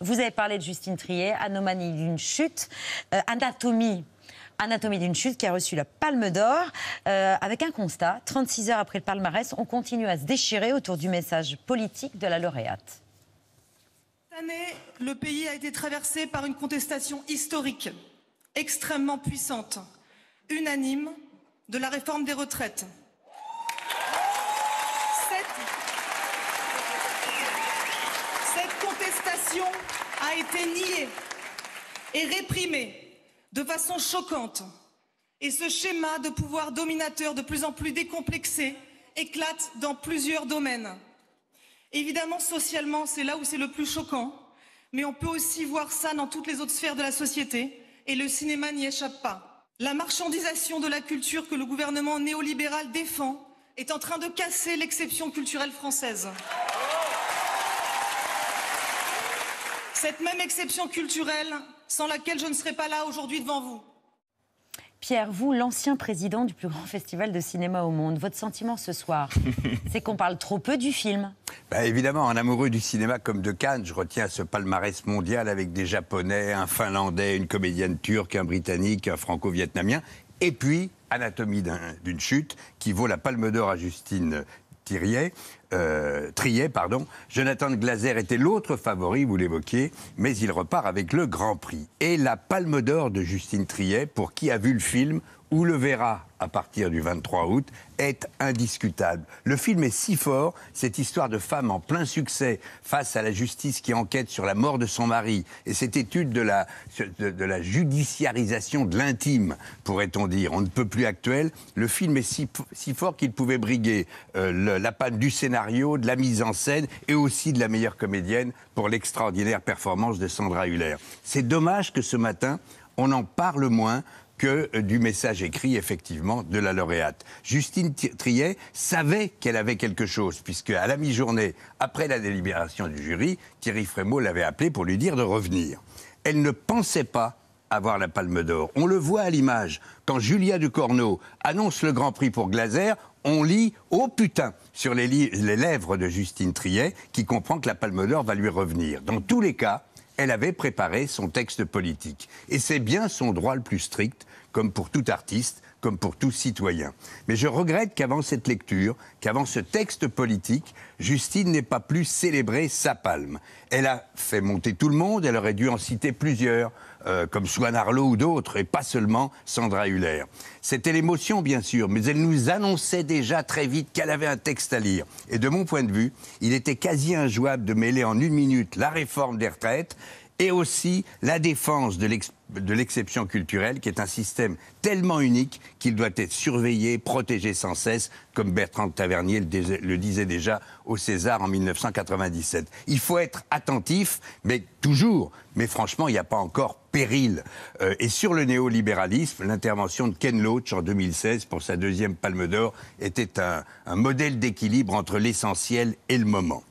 Vous avez parlé de Justine Trier, Anomanie d'une chute, euh, Anatomie d'une chute qui a reçu la Palme d'Or euh, avec un constat. 36 heures après le palmarès, on continue à se déchirer autour du message politique de la lauréate. Cette année, le pays a été traversé par une contestation historique, extrêmement puissante, unanime, de la réforme des retraites, a été niée et réprimée de façon choquante. Et ce schéma de pouvoir dominateur de plus en plus décomplexé éclate dans plusieurs domaines. Évidemment, socialement, c'est là où c'est le plus choquant, mais on peut aussi voir ça dans toutes les autres sphères de la société, et le cinéma n'y échappe pas. La marchandisation de la culture que le gouvernement néolibéral défend est en train de casser l'exception culturelle française. Cette même exception culturelle sans laquelle je ne serais pas là aujourd'hui devant vous. Pierre, vous, l'ancien président du plus grand festival de cinéma au monde, votre sentiment ce soir, c'est qu'on parle trop peu du film bah, Évidemment, un amoureux du cinéma comme de Cannes, je retiens ce palmarès mondial avec des Japonais, un Finlandais, une comédienne turque, un Britannique, un Franco-Vietnamien, et puis Anatomie d'une chute, qui vaut la palme d'or à Justine Thiriet. Euh, pardon. Jonathan Glazer était l'autre favori, vous l'évoquiez, mais il repart avec le Grand Prix. Et la Palme d'Or de Justine trier pour qui a vu le film ou le verra à partir du 23 août, est indiscutable. Le film est si fort, cette histoire de femme en plein succès face à la justice qui enquête sur la mort de son mari, et cette étude de la, de, la judiciarisation de l'intime, pourrait-on dire, on ne peut plus actuel, le film est si, si fort qu'il pouvait briguer euh, la panne du Sénat de la mise en scène et aussi de la meilleure comédienne pour l'extraordinaire performance de Sandra Huller. C'est dommage que ce matin, on en parle moins que euh, du message écrit, effectivement, de la lauréate. Justine Triet savait qu'elle avait quelque chose, puisque à la mi-journée, après la délibération du jury, Thierry Frémaux l'avait appelée pour lui dire de revenir. Elle ne pensait pas avoir la Palme d'Or. On le voit à l'image. Quand Julia Ducorneau annonce le Grand Prix pour Glaser, on lit « Oh putain !» sur les, les, lèvres de Justine Triet, qui comprend que la Palme d'Or va lui revenir. Dans tous les cas, elle avait préparé son texte politique. Et c'est bien son droit le plus strict comme pour tout artiste, comme pour tout citoyen. Mais je regrette qu'avant cette lecture, qu'avant ce texte politique, Justine n'ait pas plus célébré sa palme. Elle a fait monter tout le monde, elle aurait dû en citer plusieurs, euh, comme Swan Arlo ou d'autres, et pas seulement Sandra Huller. C'était l'émotion, bien sûr, mais elle nous annonçait déjà très vite qu'elle avait un texte à lire. Et de mon point de vue, il était quasi injouable de mêler en une minute la réforme des retraites et aussi la défense de l'exception culturelle, qui est un système tellement unique qu'il doit être surveillé, protégé sans cesse, comme Bertrand Tavernier le disait déjà au César en 1997. Il faut être attentif, mais toujours. Mais franchement, il n'y a pas encore péril. Euh, et sur le néolibéralisme, l'intervention de Ken Loach en 2016 pour sa deuxième Palme d'Or était un, un modèle d'équilibre entre l'essentiel et le moment.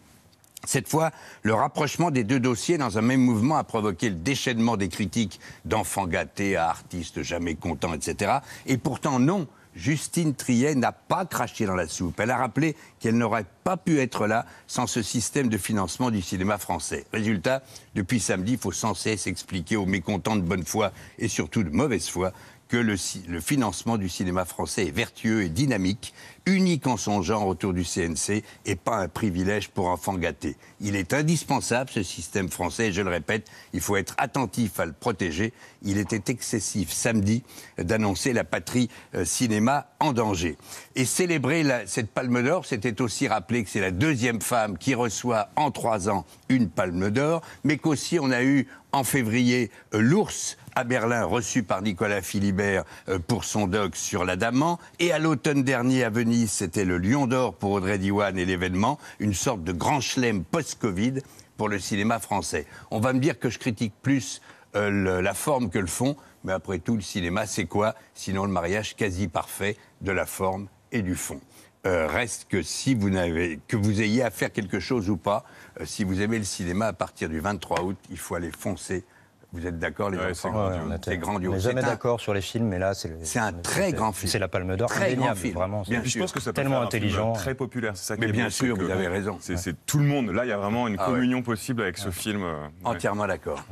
Cette fois, le rapprochement des deux dossiers dans un même mouvement a provoqué le déchaînement des critiques d'enfants gâtés à artistes jamais contents, etc. Et pourtant, non, Justine Triet n'a pas craché dans la soupe. Elle a rappelé qu'elle n'aurait pas pu être là sans ce système de financement du cinéma français. Résultat, depuis samedi, il faut sans cesse expliquer aux mécontents de bonne foi et surtout de mauvaise foi que le, financement du cinéma français est vertueux et dynamique, unique en son genre autour du CNC et pas un privilège pour enfants gâtés. Il est indispensable, ce système français, et je le répète, il faut être attentif à le protéger. Il était excessif samedi d'annoncer la patrie euh, cinéma en danger. Et célébrer cette Palme d'Or, c'était aussi rappeler que c'est la deuxième femme qui reçoit en trois ans une Palme d'Or, mais qu'aussi on a eu en février euh, l'ours à Berlin, reçu par Nicolas Philibert euh, pour son doc sur l'Adamant. Et à l'automne dernier, à Venise, c'était le Lion d'Or pour Audrey Diwan et l'événement, une sorte de grand chelem post-Covid pour le cinéma français. On va me dire que je critique plus euh, la forme que le fond, mais après tout, le cinéma, c'est quoi Sinon le mariage quasi parfait de la forme et du fond. Euh, reste que si vous n'avez que vous ayez à faire quelque chose ou pas, si vous aimez le cinéma à partir du 23 août, il faut aller foncer vous êtes d'accord, les ouais, enfants C'est grandiose. On n'est jamais d'accord sur les films, mais là, c'est C'est un très grand film. C'est la Palme d'Or. Très grand film. Vraiment. Bien sûr. Je pense que ça peut tellement intelligent, très populaire. C'est ça. Mais bien sûr, vous avez raison. C'est tout le monde. Là, il y a vraiment une ah communion possible avec ce film. Euh, Entièrement d'accord.